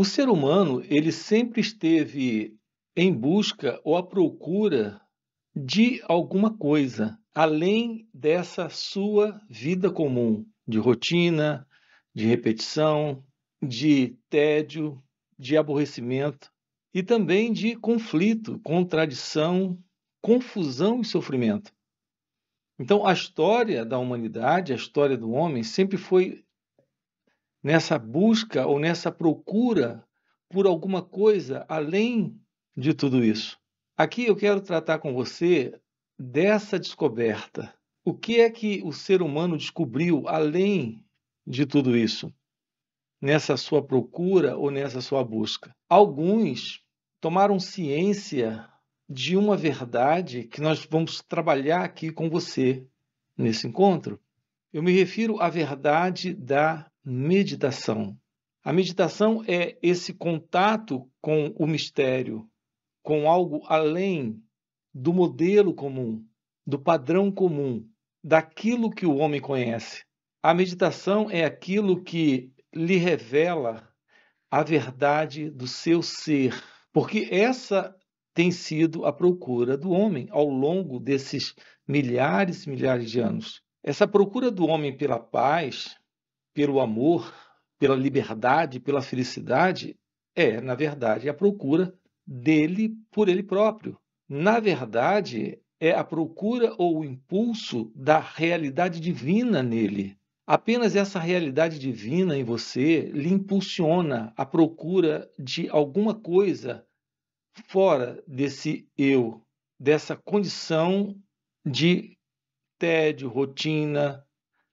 O ser humano, ele sempre esteve em busca ou à procura de alguma coisa além dessa sua vida comum, de rotina, de repetição, de tédio, de aborrecimento e também de conflito, contradição, confusão e sofrimento. Então, a história da humanidade, a história do homem, sempre foi nessa busca ou nessa procura por alguma coisa além de tudo isso. Aqui eu quero tratar com você dessa descoberta. O que é que o ser humano descobriu além de tudo isso? Nessa sua procura ou nessa sua busca? Alguns tomaram ciência de uma verdade que nós vamos trabalhar aqui com você nesse encontro. Eu me refiro à verdade da meditação. A meditação é esse contato com o mistério, com algo além do modelo comum, do padrão comum, daquilo que o homem conhece. A meditação é aquilo que lhe revela a verdade do seu ser, porque essa tem sido a procura do homem ao longo desses milhares e milhares de anos. Essa procura do homem pela paz, pelo amor, pela liberdade, pela felicidade, é, na verdade, a procura dele por ele próprio. Na verdade, é a procura ou o impulso da realidade divina nele. Apenas essa realidade divina em você lhe impulsiona a procura de alguma coisa fora desse eu, dessa condição de tédio, rotina,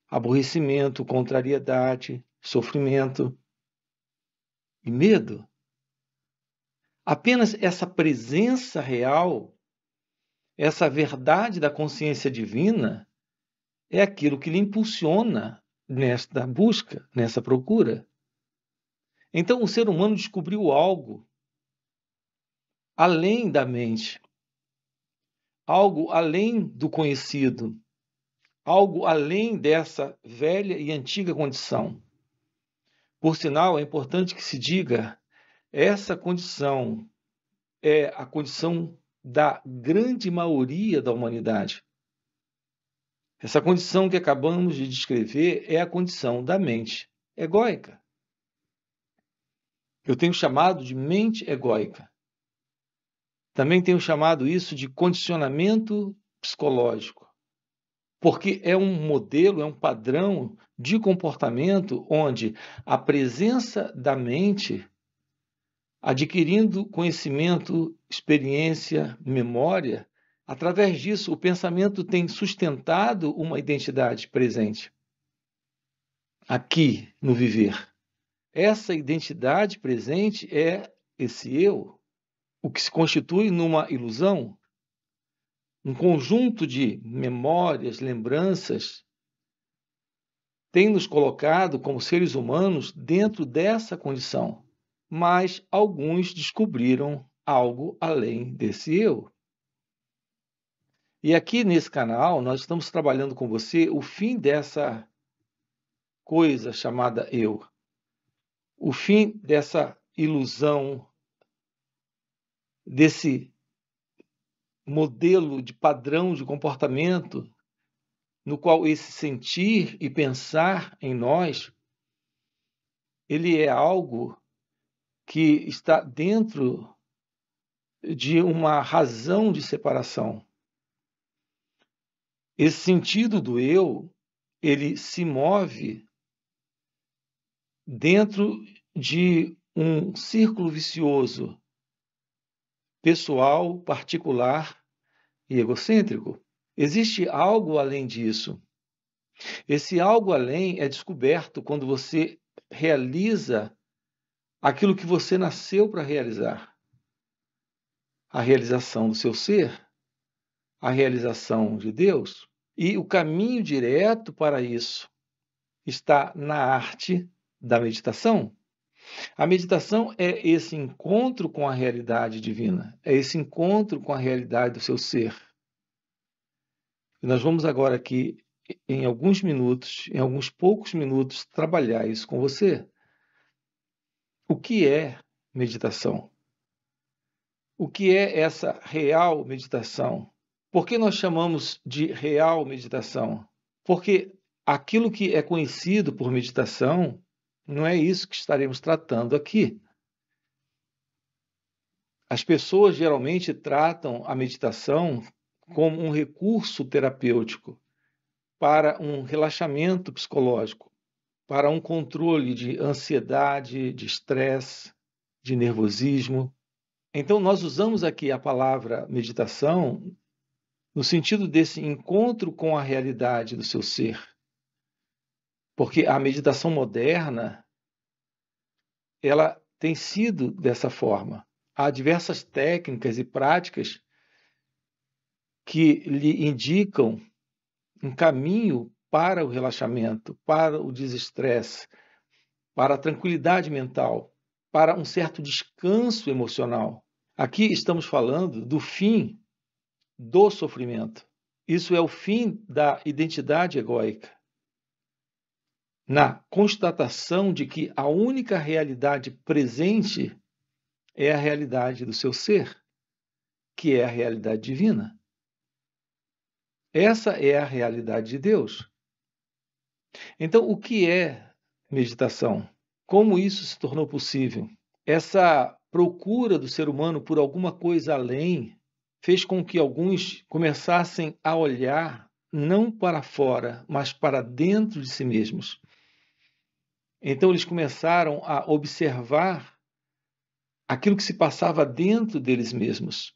aborrecimento, contrariedade, sofrimento e medo. Apenas essa presença real, essa verdade da consciência divina, é aquilo que lhe impulsiona nesta busca, nessa procura. Então o ser humano descobriu algo além da mente, algo além do conhecido, algo além dessa velha e antiga condição. Por sinal, é importante que se diga: essa condição é a condição da grande maioria da humanidade. Essa condição que acabamos de descrever é a condição da mente egóica. Eu tenho chamado de mente egóica. Também tenho chamado isso de condicionamento psicológico porque é um modelo, é um padrão de comportamento onde a presença da mente, adquirindo conhecimento, experiência, memória, através disso o pensamento tem sustentado uma identidade presente aqui no viver. Essa identidade presente é esse eu, o que se constitui numa ilusão um conjunto de memórias, lembranças, tem nos colocado como seres humanos dentro dessa condição. Mas alguns descobriram algo além desse eu. E aqui nesse canal, nós estamos trabalhando com você o fim dessa coisa chamada eu. O fim dessa ilusão, desse modelo de padrão de comportamento no qual esse sentir e pensar em nós ele é algo que está dentro de uma razão de separação. Esse sentido do eu, ele se move dentro de um círculo vicioso pessoal, particular e egocêntrico. Existe algo além disso. Esse algo além é descoberto quando você realiza aquilo que você nasceu para realizar. A realização do seu ser, a realização de Deus. E o caminho direto para isso está na arte da meditação. A meditação é esse encontro com a realidade divina, é esse encontro com a realidade do seu ser. E nós vamos agora aqui, em alguns minutos, em alguns poucos minutos, trabalhar isso com você. O que é meditação? O que é essa real meditação? Por que nós chamamos de real meditação? Porque aquilo que é conhecido por meditação não é isso que estaremos tratando aqui. As pessoas geralmente tratam a meditação como um recurso terapêutico para um relaxamento psicológico, para um controle de ansiedade, de estresse, de nervosismo. Então, nós usamos aqui a palavra meditação no sentido desse encontro com a realidade do seu ser. Porque a meditação moderna ela tem sido dessa forma. Há diversas técnicas e práticas que lhe indicam um caminho para o relaxamento, para o desestresse, para a tranquilidade mental, para um certo descanso emocional. Aqui estamos falando do fim do sofrimento. Isso é o fim da identidade egóica na constatação de que a única realidade presente é a realidade do seu ser, que é a realidade divina. Essa é a realidade de Deus. Então, o que é meditação? Como isso se tornou possível? Essa procura do ser humano por alguma coisa além fez com que alguns começassem a olhar não para fora, mas para dentro de si mesmos. Então eles começaram a observar aquilo que se passava dentro deles mesmos.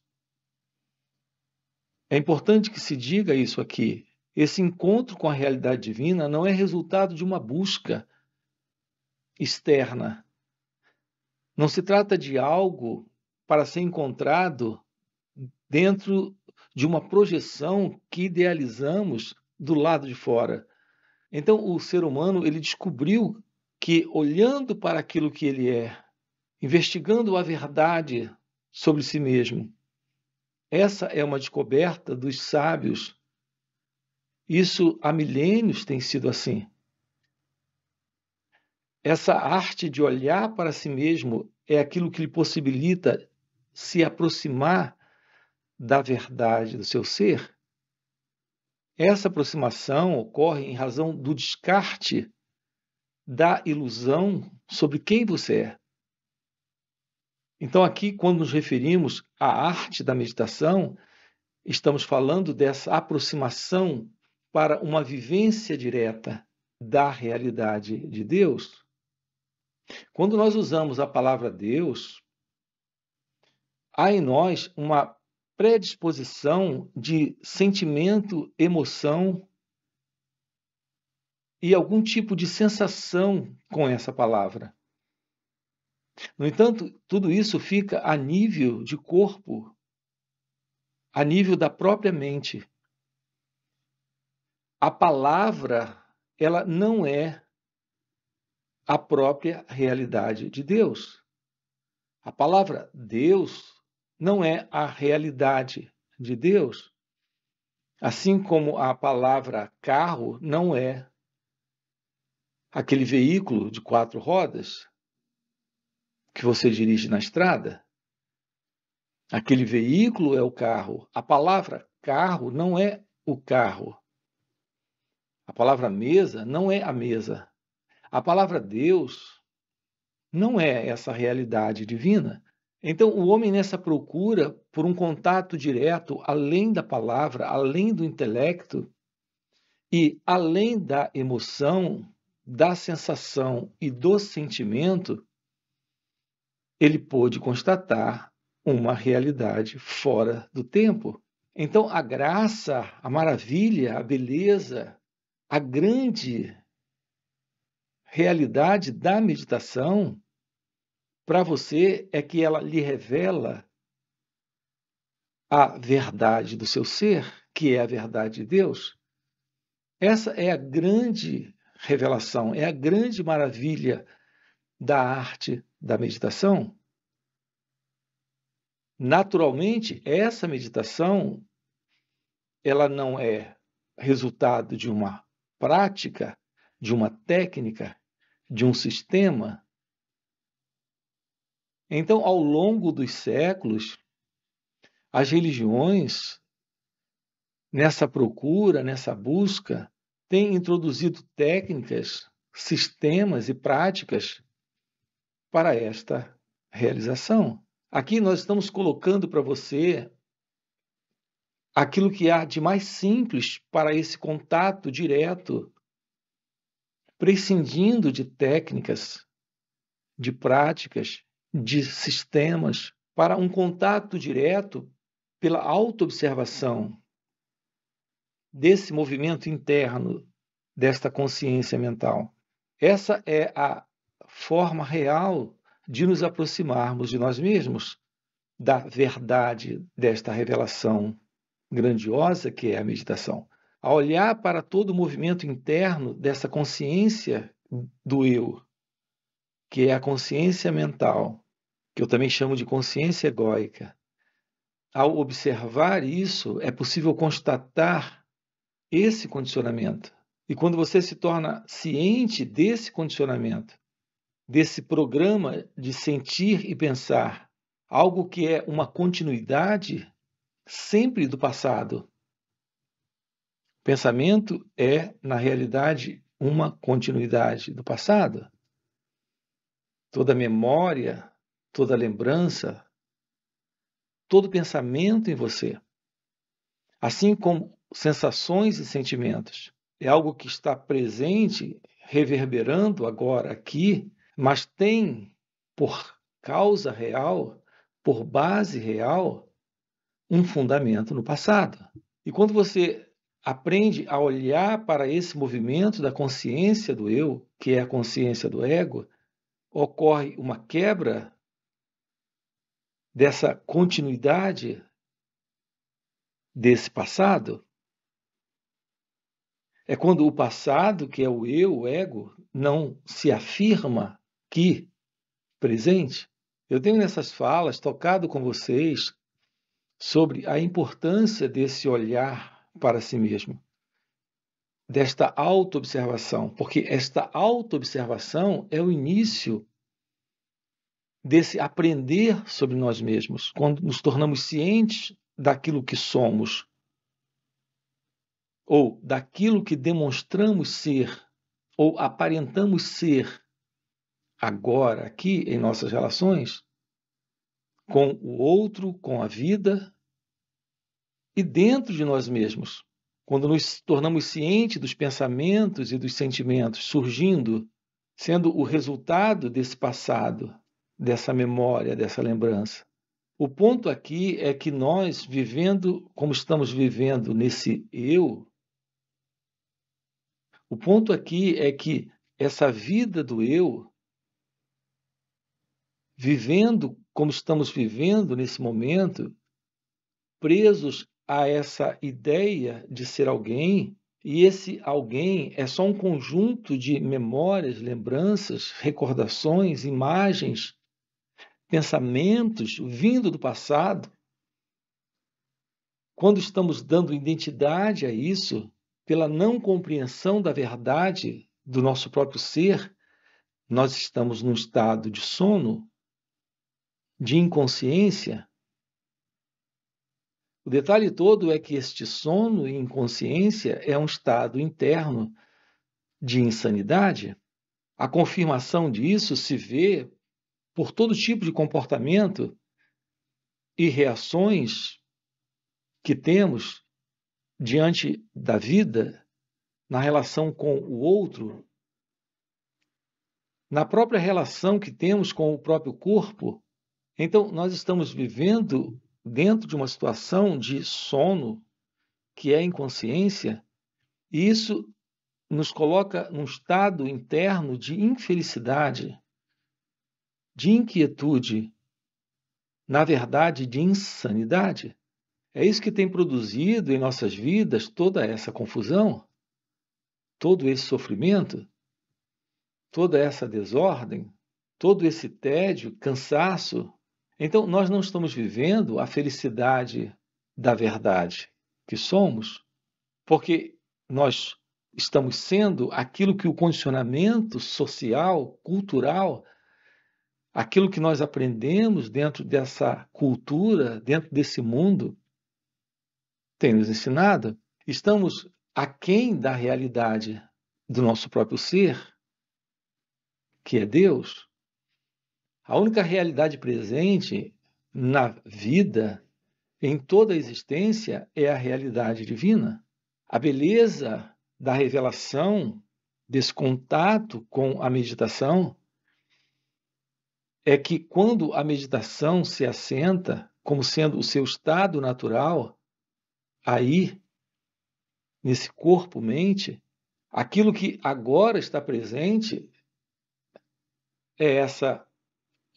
É importante que se diga isso aqui. Esse encontro com a realidade divina não é resultado de uma busca externa. Não se trata de algo para ser encontrado dentro de uma projeção que idealizamos do lado de fora. Então o ser humano ele descobriu que, olhando para aquilo que ele é, investigando a verdade sobre si mesmo, essa é uma descoberta dos sábios. Isso há milênios tem sido assim. Essa arte de olhar para si mesmo é aquilo que lhe possibilita se aproximar da verdade do seu ser. Essa aproximação ocorre em razão do descarte da ilusão sobre quem você é. Então, aqui, quando nos referimos à arte da meditação, estamos falando dessa aproximação para uma vivência direta da realidade de Deus. Quando nós usamos a palavra Deus, há em nós uma predisposição de sentimento, emoção e algum tipo de sensação com essa palavra. No entanto, tudo isso fica a nível de corpo, a nível da própria mente. A palavra, ela não é a própria realidade de Deus. A palavra Deus não é a realidade de Deus. Assim como a palavra carro não é aquele veículo de quatro rodas que você dirige na estrada. Aquele veículo é o carro. A palavra carro não é o carro. A palavra mesa não é a mesa. A palavra Deus não é essa realidade divina. Então, o homem, nessa procura por um contato direto além da palavra, além do intelecto e além da emoção, da sensação e do sentimento, ele pôde constatar uma realidade fora do tempo. Então, a graça, a maravilha, a beleza, a grande realidade da meditação para você é que ela lhe revela a verdade do seu ser, que é a verdade de Deus. Essa é a grande revelação, é a grande maravilha da arte da meditação. Naturalmente, essa meditação ela não é resultado de uma prática, de uma técnica, de um sistema. Então, ao longo dos séculos, as religiões, nessa procura, nessa busca, tem introduzido técnicas, sistemas e práticas para esta realização. Aqui nós estamos colocando para você aquilo que há de mais simples para esse contato direto, prescindindo de técnicas, de práticas, de sistemas, para um contato direto pela autoobservação, desse movimento interno desta consciência mental. Essa é a forma real de nos aproximarmos de nós mesmos, da verdade desta revelação grandiosa que é a meditação. A olhar para todo o movimento interno dessa consciência do eu, que é a consciência mental, que eu também chamo de consciência egóica. Ao observar isso, é possível constatar esse condicionamento. E quando você se torna ciente desse condicionamento, desse programa de sentir e pensar algo que é uma continuidade sempre do passado. Pensamento é, na realidade, uma continuidade do passado. Toda memória, toda lembrança, todo pensamento em você, assim como sensações e sentimentos. É algo que está presente, reverberando agora aqui, mas tem por causa real, por base real, um fundamento no passado. E quando você aprende a olhar para esse movimento da consciência do eu, que é a consciência do ego, ocorre uma quebra dessa continuidade desse passado é quando o passado, que é o eu, o ego, não se afirma que presente. Eu tenho nessas falas tocado com vocês sobre a importância desse olhar para si mesmo, desta autoobservação, porque esta autoobservação é o início desse aprender sobre nós mesmos, quando nos tornamos cientes daquilo que somos, ou daquilo que demonstramos ser ou aparentamos ser agora aqui em nossas relações com o outro, com a vida e dentro de nós mesmos. Quando nos tornamos cientes dos pensamentos e dos sentimentos surgindo, sendo o resultado desse passado, dessa memória, dessa lembrança. O ponto aqui é que nós, vivendo como estamos vivendo nesse eu, o ponto aqui é que essa vida do eu, vivendo como estamos vivendo nesse momento, presos a essa ideia de ser alguém, e esse alguém é só um conjunto de memórias, lembranças, recordações, imagens, pensamentos vindo do passado. Quando estamos dando identidade a isso, pela não compreensão da verdade do nosso próprio ser, nós estamos num estado de sono, de inconsciência. O detalhe todo é que este sono e inconsciência é um estado interno de insanidade. A confirmação disso se vê por todo tipo de comportamento e reações que temos diante da vida, na relação com o outro, na própria relação que temos com o próprio corpo. Então, nós estamos vivendo dentro de uma situação de sono, que é inconsciência, e isso nos coloca num estado interno de infelicidade, de inquietude, na verdade, de insanidade. É isso que tem produzido em nossas vidas toda essa confusão, todo esse sofrimento, toda essa desordem, todo esse tédio, cansaço. Então, nós não estamos vivendo a felicidade da verdade que somos, porque nós estamos sendo aquilo que o condicionamento social, cultural, aquilo que nós aprendemos dentro dessa cultura, dentro desse mundo, tem nos ensinado, estamos aquém da realidade do nosso próprio ser, que é Deus. A única realidade presente na vida, em toda a existência, é a realidade divina. A beleza da revelação, desse contato com a meditação, é que quando a meditação se assenta como sendo o seu estado natural, aí, nesse corpo-mente, aquilo que agora está presente é essa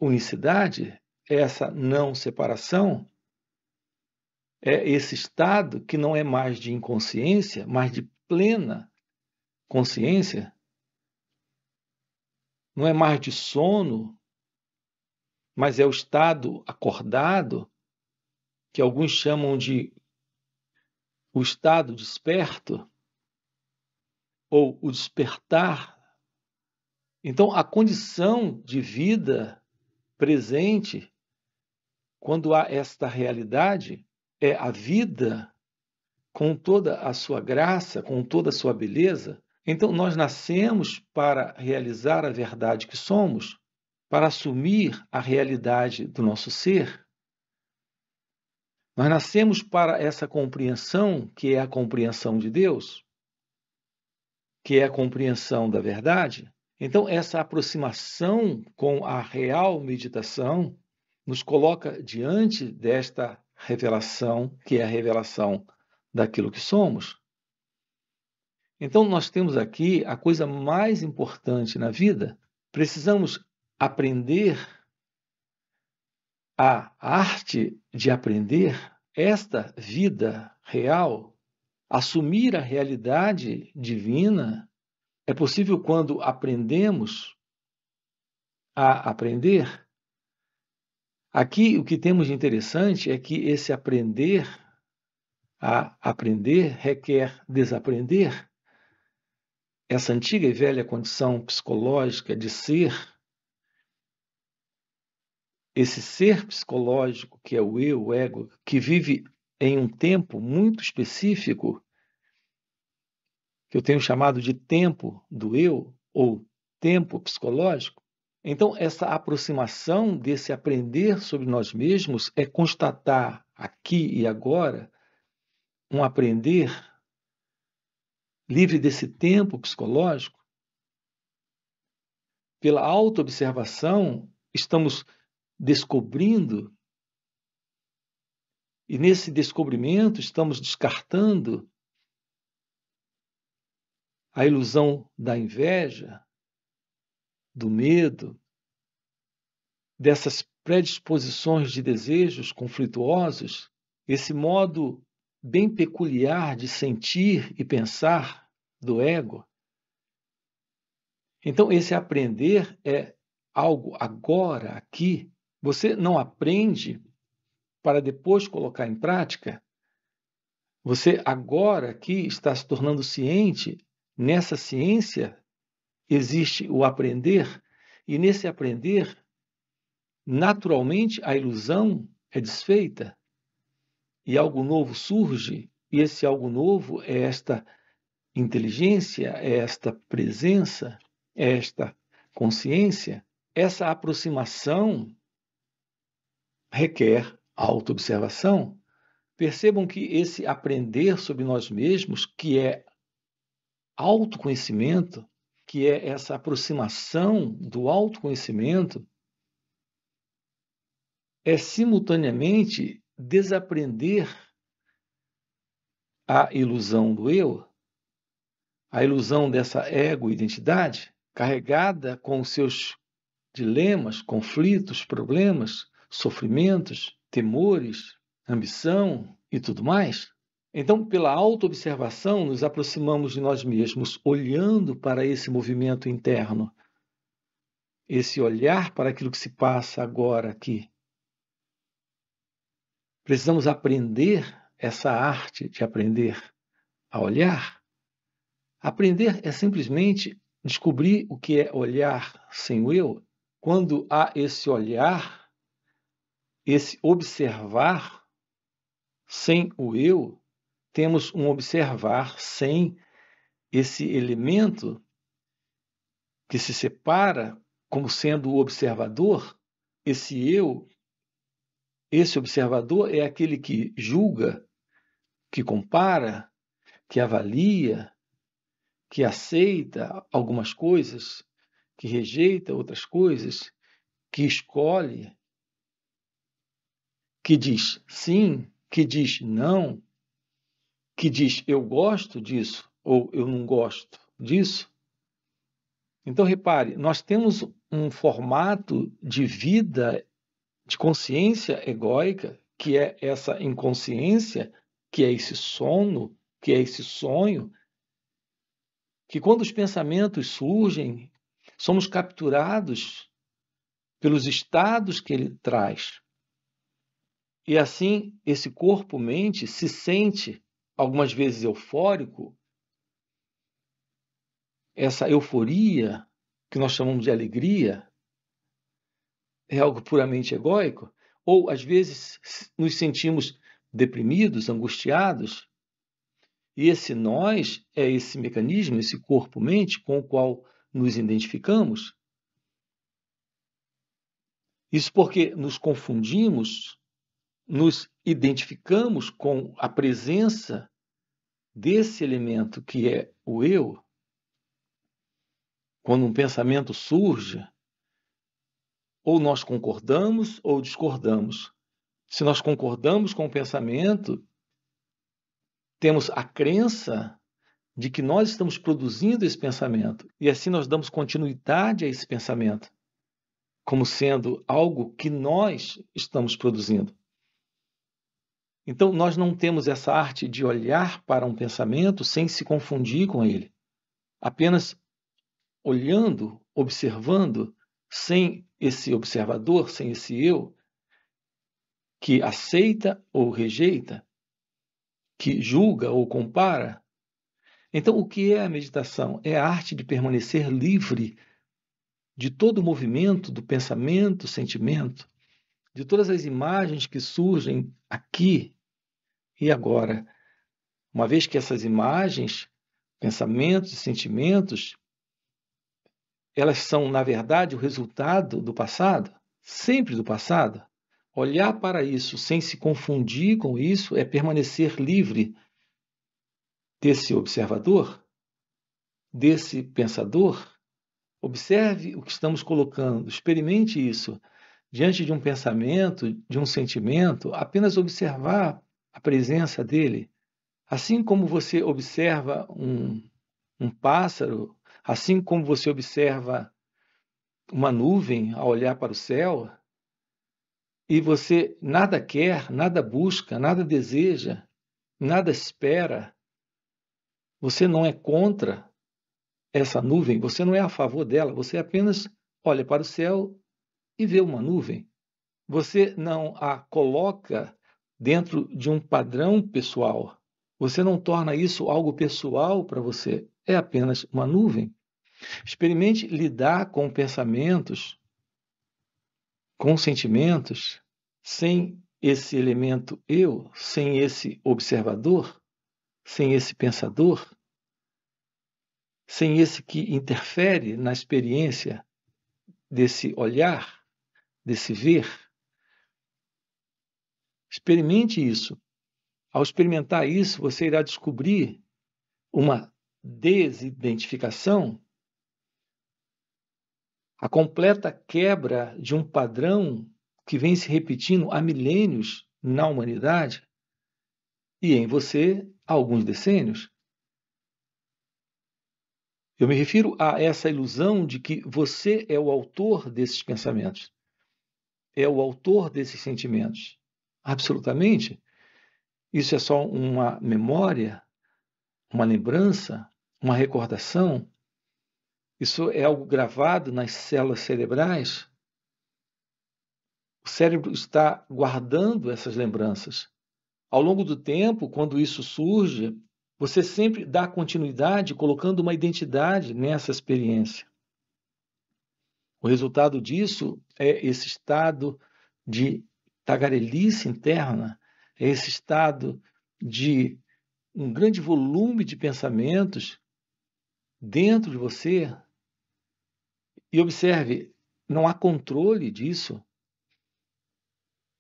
unicidade, é essa não separação, é esse estado que não é mais de inconsciência, mas de plena consciência, não é mais de sono, mas é o estado acordado, que alguns chamam de o estado desperto ou o despertar. Então, a condição de vida presente, quando há esta realidade, é a vida com toda a sua graça, com toda a sua beleza. Então, nós nascemos para realizar a verdade que somos, para assumir a realidade do nosso ser nós nascemos para essa compreensão, que é a compreensão de Deus, que é a compreensão da verdade. Então, essa aproximação com a real meditação nos coloca diante desta revelação, que é a revelação daquilo que somos. Então, nós temos aqui a coisa mais importante na vida. Precisamos aprender a arte de aprender esta vida real, assumir a realidade divina, é possível quando aprendemos a aprender. Aqui o que temos de interessante é que esse aprender a aprender requer desaprender. Essa antiga e velha condição psicológica de ser esse ser psicológico que é o eu, o ego, que vive em um tempo muito específico, que eu tenho chamado de tempo do eu ou tempo psicológico. Então, essa aproximação desse aprender sobre nós mesmos é constatar aqui e agora um aprender livre desse tempo psicológico. Pela autoobservação, estamos descobrindo, e nesse descobrimento estamos descartando a ilusão da inveja, do medo, dessas predisposições de desejos conflituosos, esse modo bem peculiar de sentir e pensar do ego. Então, esse aprender é algo agora, aqui, você não aprende para depois colocar em prática? Você agora aqui está se tornando ciente, nessa ciência existe o aprender, e nesse aprender, naturalmente a ilusão é desfeita e algo novo surge, e esse algo novo é esta inteligência, é esta presença, é esta consciência, essa aproximação requer autoobservação, percebam que esse aprender sobre nós mesmos, que é autoconhecimento, que é essa aproximação do autoconhecimento, é simultaneamente desaprender a ilusão do eu, a ilusão dessa ego-identidade, carregada com seus dilemas, conflitos, problemas, sofrimentos, temores, ambição e tudo mais. Então, pela autoobservação, nos aproximamos de nós mesmos, olhando para esse movimento interno, esse olhar para aquilo que se passa agora aqui. Precisamos aprender essa arte de aprender a olhar. Aprender é simplesmente descobrir o que é olhar sem o eu. Quando há esse olhar esse observar sem o eu, temos um observar sem esse elemento que se separa como sendo o observador, esse eu, esse observador é aquele que julga, que compara, que avalia, que aceita algumas coisas, que rejeita outras coisas, que escolhe, que diz sim, que diz não, que diz eu gosto disso ou eu não gosto disso. Então, repare, nós temos um formato de vida, de consciência egóica, que é essa inconsciência, que é esse sono, que é esse sonho, que quando os pensamentos surgem, somos capturados pelos estados que ele traz. E assim, esse corpo-mente se sente, algumas vezes, eufórico. Essa euforia, que nós chamamos de alegria, é algo puramente egóico. Ou, às vezes, nos sentimos deprimidos, angustiados. E esse nós é esse mecanismo, esse corpo-mente com o qual nos identificamos. Isso porque nos confundimos nos identificamos com a presença desse elemento que é o eu, quando um pensamento surge, ou nós concordamos ou discordamos. Se nós concordamos com o pensamento, temos a crença de que nós estamos produzindo esse pensamento e assim nós damos continuidade a esse pensamento como sendo algo que nós estamos produzindo. Então, nós não temos essa arte de olhar para um pensamento sem se confundir com ele. Apenas olhando, observando, sem esse observador, sem esse eu, que aceita ou rejeita, que julga ou compara. Então, o que é a meditação? É a arte de permanecer livre de todo o movimento do pensamento, sentimento, de todas as imagens que surgem aqui e agora, uma vez que essas imagens, pensamentos e sentimentos, elas são, na verdade, o resultado do passado, sempre do passado, olhar para isso sem se confundir com isso é permanecer livre desse observador, desse pensador. Observe o que estamos colocando, experimente isso. Diante de um pensamento, de um sentimento, apenas observar a presença dele, assim como você observa um, um pássaro, assim como você observa uma nuvem a olhar para o céu, e você nada quer, nada busca, nada deseja, nada espera, você não é contra essa nuvem, você não é a favor dela, você apenas olha para o céu e vê uma nuvem. Você não a coloca dentro de um padrão pessoal. Você não torna isso algo pessoal para você, é apenas uma nuvem. Experimente lidar com pensamentos, com sentimentos, sem esse elemento eu, sem esse observador, sem esse pensador, sem esse que interfere na experiência desse olhar, desse ver. Experimente isso. Ao experimentar isso, você irá descobrir uma desidentificação, a completa quebra de um padrão que vem se repetindo há milênios na humanidade e em você há alguns decênios. Eu me refiro a essa ilusão de que você é o autor desses pensamentos, é o autor desses sentimentos. Absolutamente. Isso é só uma memória, uma lembrança, uma recordação. Isso é algo gravado nas células cerebrais. O cérebro está guardando essas lembranças. Ao longo do tempo, quando isso surge, você sempre dá continuidade colocando uma identidade nessa experiência. O resultado disso é esse estado de tagarelice interna, é esse estado de um grande volume de pensamentos dentro de você. E observe, não há controle disso.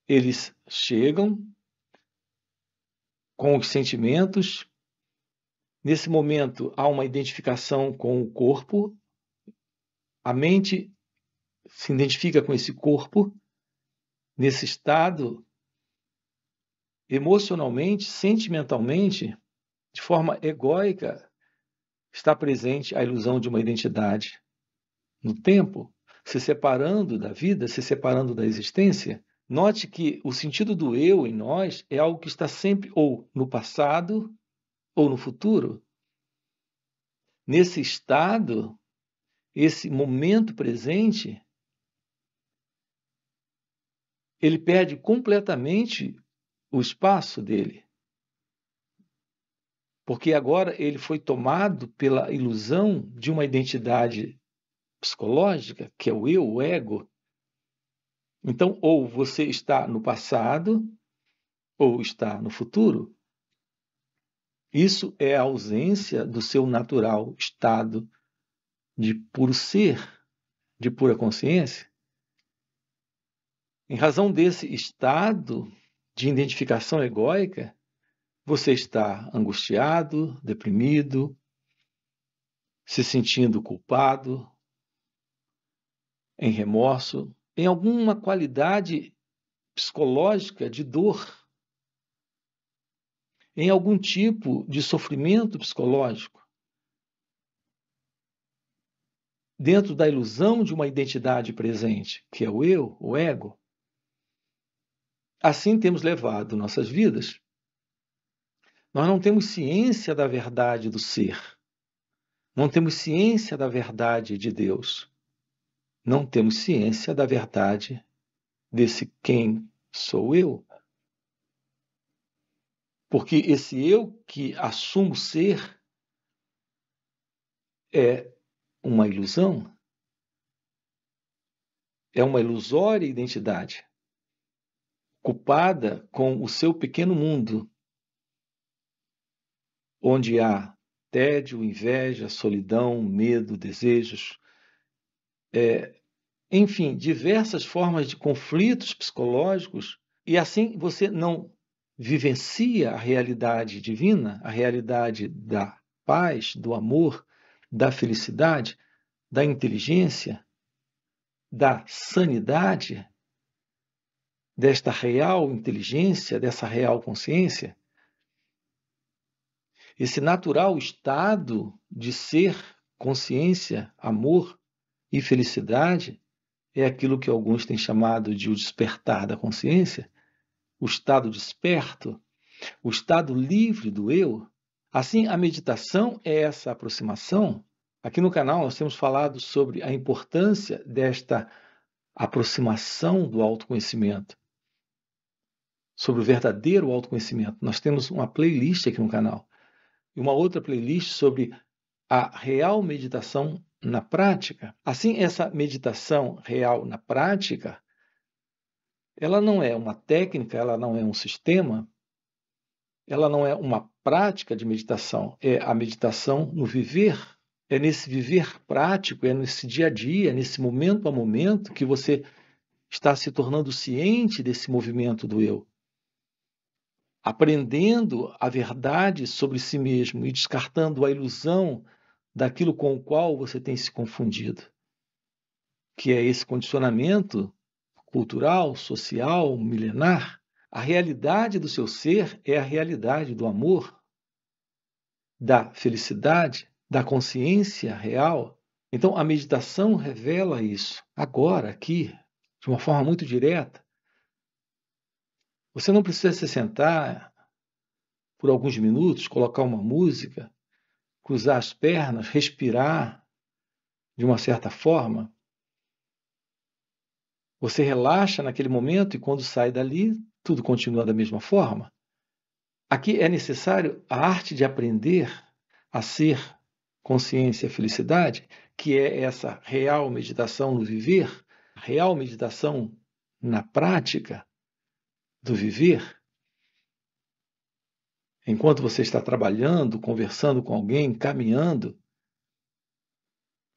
Eles chegam com os sentimentos. Nesse momento, há uma identificação com o corpo. A mente se identifica com esse corpo nesse estado emocionalmente, sentimentalmente, de forma egóica, está presente a ilusão de uma identidade. No tempo, se separando da vida, se separando da existência, note que o sentido do eu em nós é algo que está sempre ou no passado ou no futuro. Nesse estado, esse momento presente, ele perde completamente o espaço dele. Porque agora ele foi tomado pela ilusão de uma identidade psicológica, que é o eu, o ego. Então, ou você está no passado, ou está no futuro. Isso é a ausência do seu natural estado de puro ser, de pura consciência. Em razão desse estado de identificação egóica, você está angustiado, deprimido, se sentindo culpado, em remorso, em alguma qualidade psicológica de dor, em algum tipo de sofrimento psicológico, dentro da ilusão de uma identidade presente, que é o eu, o ego. Assim temos levado nossas vidas. Nós não temos ciência da verdade do ser. Não temos ciência da verdade de Deus. Não temos ciência da verdade desse quem sou eu. Porque esse eu que assumo ser é uma ilusão. É uma ilusória identidade ocupada com o seu pequeno mundo, onde há tédio, inveja, solidão, medo, desejos, é, enfim, diversas formas de conflitos psicológicos, e assim você não vivencia a realidade divina, a realidade da paz, do amor, da felicidade, da inteligência, da sanidade, desta real inteligência, dessa real consciência, esse natural estado de ser, consciência, amor e felicidade é aquilo que alguns têm chamado de o despertar da consciência, o estado desperto, o estado livre do eu. Assim, a meditação é essa aproximação. Aqui no canal nós temos falado sobre a importância desta aproximação do autoconhecimento sobre o verdadeiro autoconhecimento. Nós temos uma playlist aqui no canal e uma outra playlist sobre a real meditação na prática. Assim, essa meditação real na prática, ela não é uma técnica, ela não é um sistema, ela não é uma prática de meditação, é a meditação no viver. É nesse viver prático, é nesse dia a dia, é nesse momento a momento que você está se tornando ciente desse movimento do eu aprendendo a verdade sobre si mesmo e descartando a ilusão daquilo com o qual você tem se confundido, que é esse condicionamento cultural, social, milenar. A realidade do seu ser é a realidade do amor, da felicidade, da consciência real. Então a meditação revela isso agora, aqui, de uma forma muito direta. Você não precisa se sentar por alguns minutos, colocar uma música, cruzar as pernas, respirar de uma certa forma. Você relaxa naquele momento e quando sai dali, tudo continua da mesma forma. Aqui é necessário a arte de aprender a ser consciência e felicidade, que é essa real meditação no viver, real meditação na prática, do viver. Enquanto você está trabalhando, conversando com alguém, caminhando,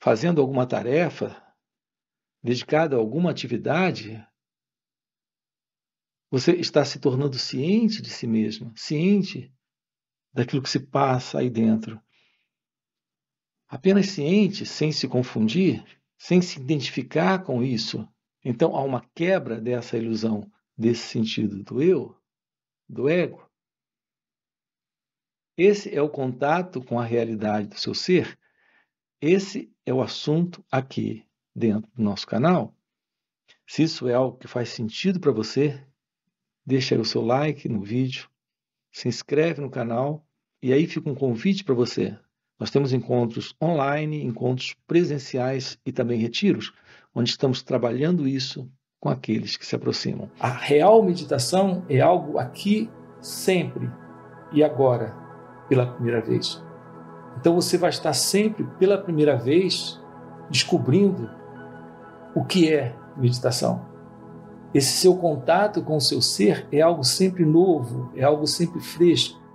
fazendo alguma tarefa, dedicada a alguma atividade, você está se tornando ciente de si mesmo, ciente daquilo que se passa aí dentro. Apenas ciente, sem se confundir, sem se identificar com isso. Então há uma quebra dessa ilusão desse sentido do eu, do ego. Esse é o contato com a realidade do seu ser. Esse é o assunto aqui dentro do nosso canal. Se isso é algo que faz sentido para você, deixa aí o seu like no vídeo, se inscreve no canal e aí fica um convite para você. Nós temos encontros online, encontros presenciais e também retiros, onde estamos trabalhando isso com aqueles que se aproximam. A real meditação é algo aqui, sempre e agora, pela primeira vez. Então você vai estar sempre, pela primeira vez, descobrindo o que é meditação. Esse seu contato com o seu ser é algo sempre novo, é algo sempre fresco,